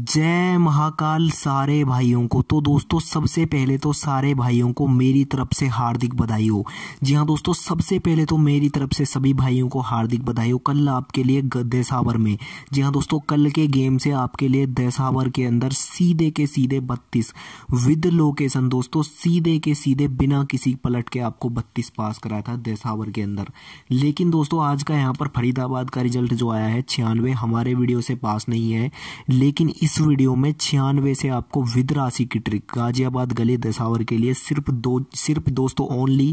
जय महाकाल सारे भाइयों को तो दोस्तों सबसे पहले तो सारे भाइयों को मेरी तरफ से हार्दिक बधाई हो जी हाँ दोस्तों सबसे पहले तो मेरी तरफ से सभी भाइयों को हार्दिक बधाई हो कल आपके लिए दसावर में जी हाँ दोस्तों कल के गेम से आपके लिए दसावर के अंदर सीधे के सीधे बत्तीस विद लोकेशन दोस्तों सीधे के सीधे बिना किसी पलट के आपको बत्तीस पास कराया था दसावर के अंदर लेकिन दोस्तों आज का यहाँ पर फरीदाबाद का रिजल्ट जो आया है छियानवे हमारे वीडियो से पास नहीं है लेकिन इस वीडियो में छियानवे से आपको विद राशि की ट्रिक गाजियाबाद गले दशावर के लिए सिर्फ दो सिर्फ दोस्तों ओनली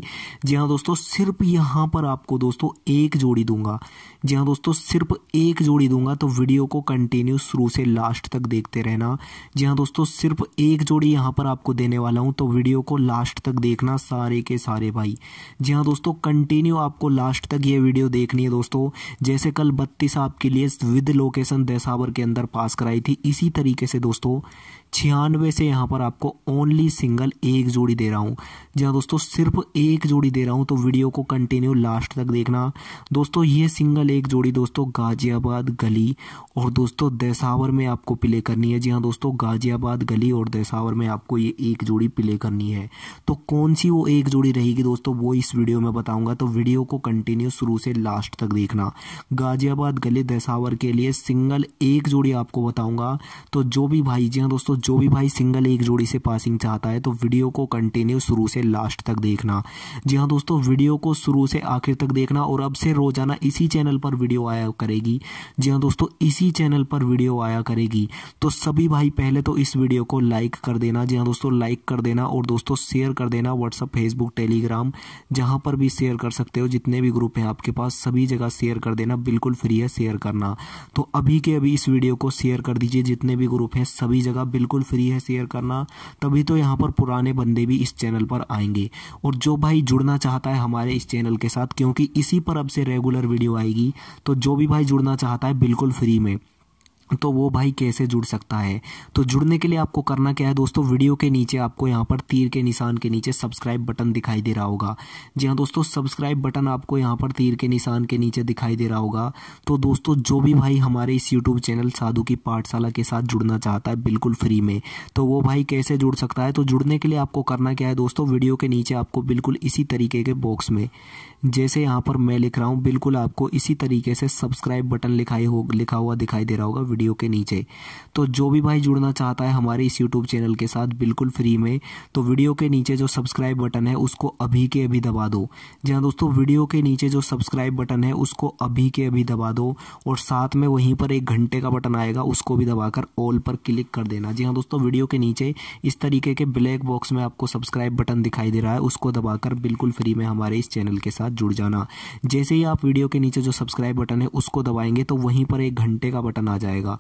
जी हाँ दोस्तों सिर्फ यहाँ पर आपको दोस्तों एक जोड़ी दूंगा जी हाँ दोस्तों सिर्फ एक जोड़ी दूंगा तो वीडियो को कंटिन्यू शुरू से लास्ट तक देखते रहना जी हाँ दोस्तों सिर्फ एक जोड़ी यहाँ पर आपको देने वाला हूँ तो वीडियो को लास्ट तक देखना सारे के सारे भाई जी हाँ दोस्तों कंटिन्यू आपको लास्ट तक ये वीडियो देखनी है दोस्तों जैसे कल बत्तीस आपके लिए विद लोकेशन दशावर के अंदर पास कराई थी इसी इसी तरीके से दोस्तों छियानवे से यहाँ पर आपको ओनली सिंगल एक जोड़ी दे रहा हूँ जी हाँ दोस्तों सिर्फ एक जोड़ी दे रहा हूँ तो वीडियो को कंटिन्यू लास्ट तक देखना दोस्तों ये सिंगल एक जोड़ी दोस्तों गाजियाबाद गली और दोस्तों दसावर में आपको प्ले करनी है जी हाँ दोस्तों गाजियाबाद गली और दसावर में आपको ये एक जोड़ी प्ले करनी है तो कौन सी वो एक जोड़ी रहेगी दोस्तों वो इस वीडियो में बताऊँगा तो वीडियो को कंटिन्यू शुरू से लास्ट तक देखना गाजियाबाद गली दसावर के लिए सिंगल एक जोड़ी आपको बताऊँगा तो जो भी भाई जी हाँ दोस्तों जो भी भाई सिंगल एक जोड़ी से पासिंग चाहता है तो वीडियो को कंटिन्यू शुरू से लास्ट तक देखना जी हाँ दोस्तों वीडियो को शुरू से आखिर तक देखना और अब से रोजाना इसी चैनल पर वीडियो आया करेगी जी हाँ दोस्तों इसी चैनल पर वीडियो आया करेगी तो सभी भाई पहले तो इस वीडियो को लाइक कर देना जी हाँ दोस्तों लाइक कर देना और दोस्तों शेयर कर देना व्हाट्सअप फेसबुक टेलीग्राम जहाँ पर भी शेयर कर सकते हो जितने भी ग्रुप हैं आपके पास सभी जगह शेयर कर देना बिल्कुल फ्री है शेयर करना तो अभी के अभी इस वीडियो को शेयर कर दीजिए जितने जितने भी ग्रुप हैं सभी जगह बिल्कुल फ्री है शेयर करना तभी तो यहाँ पर पुराने बंदे भी इस चैनल पर आएंगे और जो भाई जुड़ना चाहता है हमारे इस चैनल के साथ क्योंकि इसी पर अब से रेगुलर वीडियो आएगी तो जो भी भाई जुड़ना चाहता है बिल्कुल फ्री में तो वो भाई कैसे जुड़ सकता है तो जुड़ने के लिए आपको करना क्या है दोस्तों वीडियो के नीचे आपको यहाँ पर तीर के निशान के नीचे सब्सक्राइब बटन दिखाई दे रहा होगा जी हाँ दोस्तों सब्सक्राइब बटन आपको यहाँ पर तीर के निशान के नीचे दिखाई दे रहा होगा तो दोस्तों जो भी भाई हमारे इस यूट्यूब चैनल साधु की पाठशाला के साथ जुड़ना चाहता है बिल्कुल फ्री में तो वो भाई कैसे जुड़ सकता है तो जुड़ने के लिए आपको करना क्या है दोस्तों वीडियो के नीचे आपको बिल्कुल इसी तरीके के बॉक्स में जैसे यहाँ पर मैं लिख रहा हूँ बिल्कुल आपको इसी तरीके से सब्सक्राइब बटन लिखाई हो लिखा हुआ दिखाई दे रहा होगा वीडियो के नीचे तो जो भी भाई जुड़ना चाहता है हमारे इस यूट्यूब चैनल के साथ बिल्कुल फ्री में तो वीडियो के नीचे जो सब्सक्राइब बटन है उसको अभी के अभी दबा दो जी हाँ दोस्तों वीडियो के नीचे जो सब्सक्राइब बटन है उसको अभी के अभी दबा दो और साथ में वहीं पर एक घंटे का बटन आएगा उसको भी दबाकर ऑल पर क्लिक कर देना जी हाँ दोस्तों वीडियो के नीचे इस तरीके के ब्लैक बॉक्स में आपको सब्सक्राइब बटन दिखाई दे रहा है उसको दबाकर बिल्कुल फ्री में हमारे इस चैनल के साथ जुड़ जाना जैसे ही आप वीडियो के नीचे जो सब्सक्राइब बटन है उसको दबाएंगे तो वहीं पर एक घंटे का बटन आ जाएगा が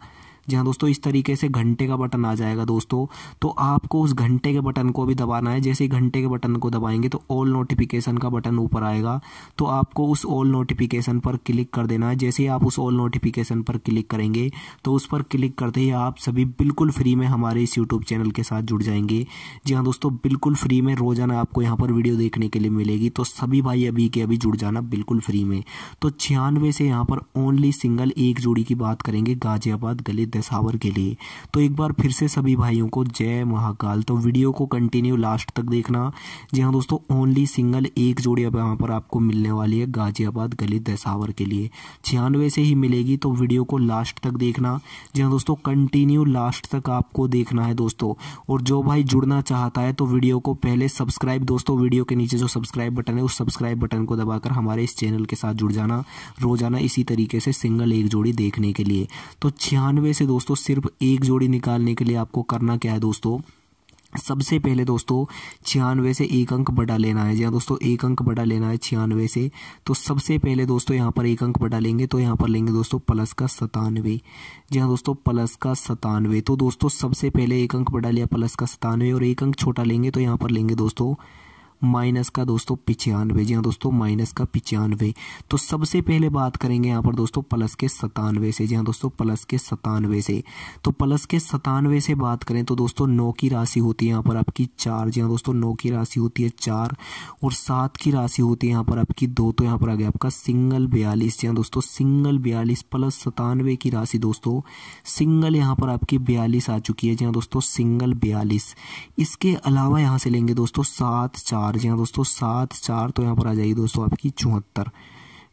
जहाँ दोस्तों इस तरीके से घंटे का बटन आ जाएगा दोस्तों तो आपको उस घंटे के बटन को भी दबाना है जैसे ही घंटे के बटन को दबाएंगे तो ऑल नोटिफिकेशन का बटन ऊपर आएगा तो आपको उस ऑल नोटिफिकेशन पर क्लिक कर देना है जैसे ही आप उस ऑल नोटिफिकेशन पर क्लिक करेंगे तो उस पर क्लिक करते ही आप सभी बिल्कुल फ्री में हमारे इस यूट्यूब चैनल के साथ जुड़ जाएंगे जी हाँ दोस्तों बिल्कुल फ्री में रोज़ाना आपको यहाँ पर वीडियो देखने के लिए मिलेगी तो सभी भाई अभी के अभी जुड़ जाना बिल्कुल फ्री में तो छियानवे से यहाँ पर ओनली सिंगल एक जोड़ी की बात करेंगे गाजियाबाद गले सकते हैं सावर के लिए तो एक बार फिर से सभी भाइयों को जय महाकाल तो वीडियो को कंटिन्यू लास्ट तक देखना जी हाँ दोस्तों ओनली सिंगल एक जोड़ी अब यहाँ पर आपको मिलने वाली है गाजियाबाद गली दसावर के लिए छियानवे से ही मिलेगी तो वीडियो को लास्ट तक देखना जी हाँ दोस्तों कंटिन्यू लास्ट तक आपको देखना है दोस्तों और जो भाई जुड़ना चाहता है तो वीडियो को पहले सब्सक्राइब दोस्तों वीडियो के नीचे जो सब्सक्राइब बटन है उस सब्सक्राइब बटन को दबाकर हमारे इस चैनल के साथ जुड़ जाना रोजाना इसी तरीके से सिंगल एक जोड़ी देखने के लिए तो छियानवे से से दोस्तों सिर्फ एक जोड़ी निकालने के लिए आपको करना क्या है दोस्तों सबसे पहले दोस्तों छियानवे से एक अंक बटा लेना है जी हाँ दोस्तों एक अंक बटा लेना है छियानवे से तो सबसे पहले दोस्तों यहाँ पर एक अंक बटा लेंगे तो यहाँ पर लेंगे दोस्तों प्लस का सतानवे जी हाँ दोस्तों प्लस का सतानवे तो दोस्तों सबसे पहले एक अंक बटा लिया प्लस का सतानवे और एक अंक छोटा लेंगे तो यहाँ पर लेंगे दोस्तों माइनस का दोस्तों पिचानवे जी हाँ दोस्तों माइनस का पिचानवे तो सबसे पहले बात करेंगे यहाँ पर दोस्तों प्लस के सतानवे से जी हाँ दोस्तों प्लस के सतानवे से तो प्लस के सतानवे से बात करें तो दोस्तों नौ की राशि होती है यहाँ पर आपकी चार जी हाँ दोस्तों नौ की राशि होती है चार और सात की राशि होती है यहाँ पर आपकी दो तो यहाँ पर आ गया आपका सिंगल बयालीस जी हाँ दोस्तों सिंगल बयालीस प्लस सतानवे की राशि दोस्तों सिंगल यहाँ पर आपकी बयालीस आ चुकी है जी हाँ दोस्तों सिंगल बयालीस इसके अलावा यहाँ से लेंगे दोस्तों सात चार जी हाँ दोस्तों सात चार तो यहाँ पर आ जाएगी दोस्तों आपकी चौहत्तर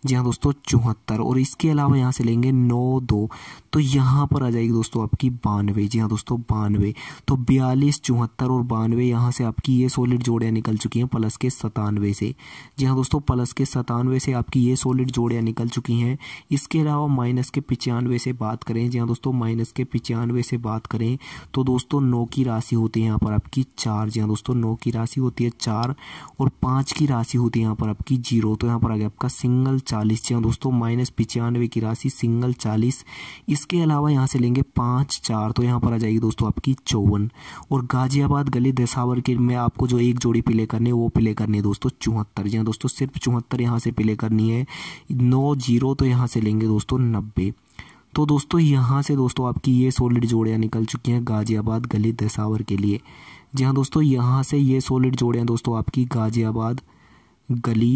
जी हाँ दोस्तों चौहत्तर और इसके अलावा यहाँ से लेंगे नौ दो तो यहाँ पर आ जाएगी दोस्तों आपकी बानवे जी हाँ दोस्तों बानवे तो बयालीस चौहत्तर और बानवे यहाँ से आपकी ये सॉलिड जोड़ियाँ निकल चुकी हैं प्लस के सतानवे से जी हाँ दोस्तों प्लस के सतानवे से आपकी ये सॉलिड जोड़ियाँ निकल चुकी हैं इसके अलावा माइनस के पचानवे से बात करें जी हाँ दोस्तों माइनस के पचानवे से बात करें तो दोस्तों नौ की राशि होती है यहाँ पर आपकी चार जी हाँ दोस्तों नौ की राशि होती है चार और पाँच की राशि होती है यहाँ पर आपकी जीरो तो यहाँ पर आ गया आपका सिंगल चालीस जी हाँ दोस्तों माइनस पिचानवे की राशि सिंगल चालीस इसके अलावा यहाँ से लेंगे पाँच चार तो यहाँ पर आ जाएगी दोस्तों आपकी चौवन और गाजियाबाद गली दसावर के में आपको जो एक जोड़ी प्ले करनी है वो प्ले करनी है दोस्तों चौहत्तर जी हाँ दोस्तों सिर्फ चौहत्तर यहाँ से प्ले करनी है नौ जीरो तो यहाँ से लेंगे दोस्तों नब्बे तो दोस्तों यहाँ से दोस्तों आपकी ये सॉलिड जोड़ियाँ निकल चुकी हैं गाजियाबाद गली दसावर के लिए जी हाँ दोस्तों यहाँ से ये सॉलिड जोड़ियाँ दोस्तों आपकी गाजियाबाद गली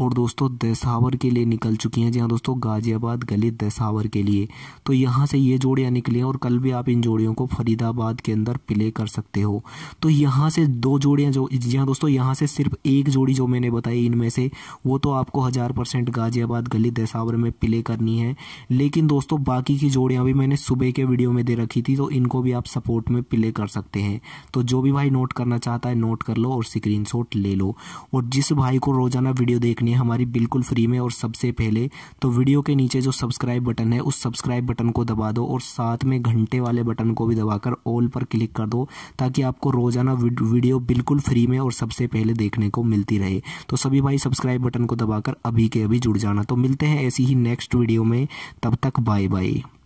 और दोस्तों दसावर के लिए निकल चुकी हैं जी हाँ दोस्तों गाजियाबाद गली दसावर के लिए तो यहाँ से ये जोड़ियाँ निकली हैं और कल भी आप इन जोड़ियों को फरीदाबाद के अंदर प्ले कर सकते हो तो यहाँ से दो जोड़ियाँ जो जी हाँ दोस्तों यहाँ से सिर्फ एक जोड़ी जो मैंने बताई इनमें से वो तो आपको हज़ार परसेंट गाजियाबाद गली दसावर में प्ले करनी है लेकिन दोस्तों बाकी की जोड़ियाँ भी मैंने सुबह के वीडियो में दे रखी थी तो इनको भी आप सपोर्ट में प्ले कर सकते हैं तो जो भी भाई नोट करना चाहता है नोट कर लो और स्क्रीन ले लो और जिस भाई को रोज़ाना वीडियो देखनी है हमारी बिल्कुल फ्री में और सबसे पहले तो वीडियो के नीचे जो सब्सक्राइब बटन है उस सब्सक्राइब बटन को दबा दो और साथ में घंटे वाले बटन को भी दबाकर ऑल पर क्लिक कर दो ताकि आपको रोज़ाना वीडियो बिल्कुल फ्री में और सबसे पहले देखने को मिलती रहे तो सभी भाई सब्सक्राइब बटन को दबाकर अभी के अभी जुड़ जाना तो मिलते हैं ऐसी ही नेक्स्ट वीडियो में तब तक बाय बाय